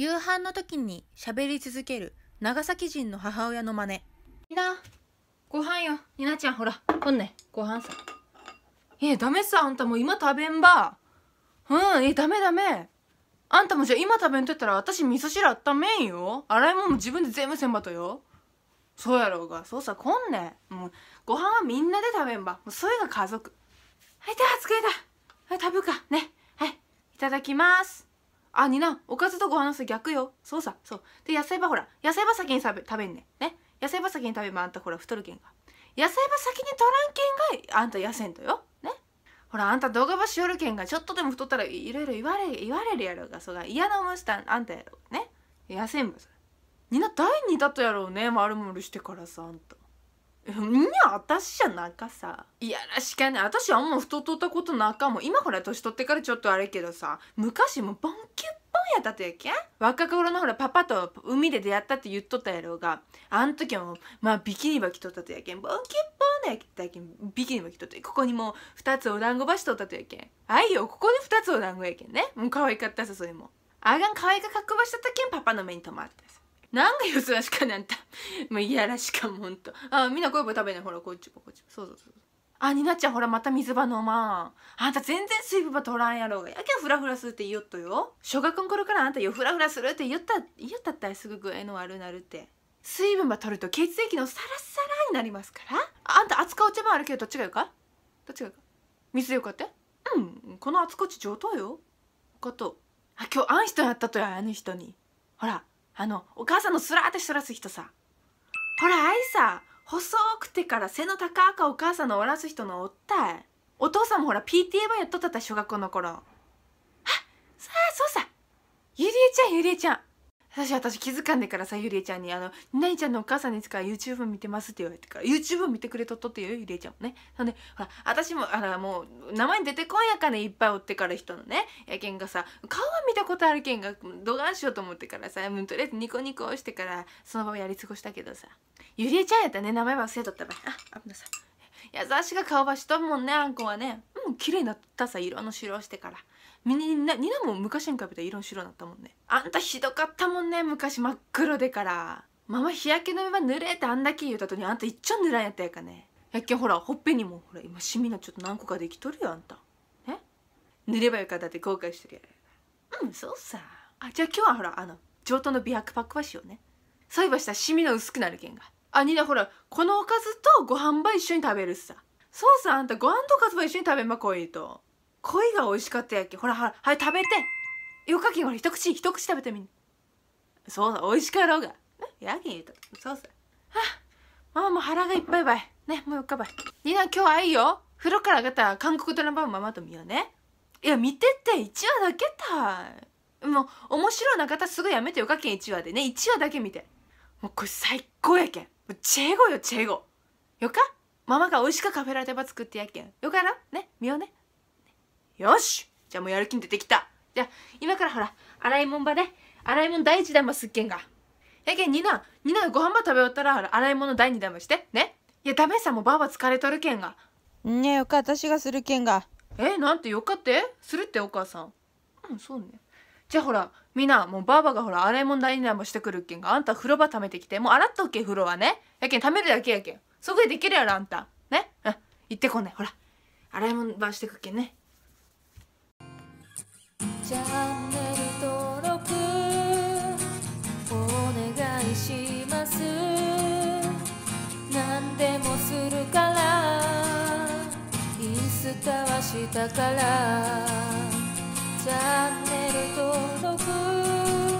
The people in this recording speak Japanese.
夕飯の時に喋り続ける長崎人の母親の真似なご飯よになちゃんほらこんねご飯さえダメさあんたもう今食べんばうんえダメダメあんたもじゃあ今食べんとったら私味噌汁あっためんよ洗い物も自分で全部せんばとよそうやろうがそうさこんねもうご飯はみんなで食べんばもうそれが家族はいでは作れたはい食べるかねはいいただきますあになおかずとご飯のす逆よそうさそうで野菜ばほら野菜ば先に食べんねね野菜ば先に食べばあんたほら太るけんが野菜ば先に取らんけんがあんた痩せんとよねほらあんた動画ばしよるけんがちょっとでも太ったらいろいろ言われ言われるやろうがそうが嫌な思いしたあんたやろう。ね痩せんばさ。れにな第二だとやろうね丸々してからさあんた。んや私じゃなかさいやらしかね私あんま太っとったことなかも今ほら年取ってからちょっとあれけどさ昔もボンキュッボンやったとやけ若頃のほらパパと海で出会ったって言っとったやろうがあん時もまあビキニバ着とったとやけんボンキュッボンややけんビキニバ着とったここにもう2つお団子ばしとったとやけんあいよここで2つお団子やけんねもう可愛かったさそれもあがん可愛がかっこばしとったけんパパの目に留まってさ何がよそらしかなんた もういやらしかもほんとあみんなこういう食べねほらこっちもこっちもそうそうそうあになっちゃんほらまた水場飲まんあんた全然水分場取らんやろうやけんフラフラするって言おっとよ小学校の頃からあんたよフラフラするって言った言ったったらすぐ具合の悪なるって水分場取ると血液のサラサラになりますからあんた扱お茶番あるけどどっちがよかどっちがよか水よかってうんこのあちこち上等よことあ今日あん人やったとやあの人にほらあのお母さんのスラーってしとらす人さほらあいさ細くてから背の高かお母さんのおらす人のおったいお父さんもほら PTA 版やっとったた小学校の頃あさあそうさゆりえちゃんゆりえちゃん私私気づかんでからさゆりえちゃんに「あの何ちゃんのお母さんですか YouTube 見てます」って言われてから「YouTube 見てくれとっとってよゆりえちゃんもね」ほんでほら私もあらもう名前出てこんやかねいっぱいおってから人のねやけんがさ顔は見たことあるけんがどがんしようと思ってからさもうとりあえずニコニコしてからその場をやり過ごしたけどさゆりえちゃんやったね名前忘れとったばあ危なさ優しが顔ばしとんもんねあんこはねも綺麗になったさ色の白してからみんなニナも昔に比べて色白になったもんねあんたひどかったもんね昔真っ黒でからママ日焼け止めは濡れってあんだけ言うたとにあんた一っち濡らんやったやかねやっけほらほっぺにもほら今シミがちょっと何個かできとるよあんたね塗ればよかったって後悔してるやうんそうさあじゃあ今日はほらあの上等の美白パックはしようねそういえばしたらシミの薄くなるけんがあニナほらこのおかずとご飯ば一緒に食べるさそうさあんたご飯とかとも一緒に食べま、恋こいと恋が美味しかったやっけほらほらはい食べてよかきんほら一口一口食べてみんそうさ美味しかろうがね、やけん言うとそうさはあママも腹がいっぱいばいねもうよっかばいんな今日はいいよ風呂から上がったら韓国ドラマママと見ようねいや見てって1話だけたもう面白いなたすぐやめてよかきん1話でね1話だけ見てもうこれ最高やけんチェゴよチェゴよかママが美味しくカフェラテば作ってやけんよかろね見ようねよしじゃあもうやる気に出てきたじゃあ今からほら洗い物場ね。洗い物第一弾ばすっけんがやけんになになご飯ば食べおったら洗い物第二弾もしてねいやダメさもばあば疲れとるけんがねえよか私がするけんがえなんてよかってするってお母さんうんそうねじゃあほらみんなもうばあばがほら洗い物代になんもしてくるっけんがあんた風呂場貯めてきてもう洗っとけ風呂はねやけん貯めるだけやけんそこでできるやろあんたねうん行ってこなねほら洗い物ばしてくっけんねチャンネル登録お願いします何でもするからインスタはしたからチャンネル登録」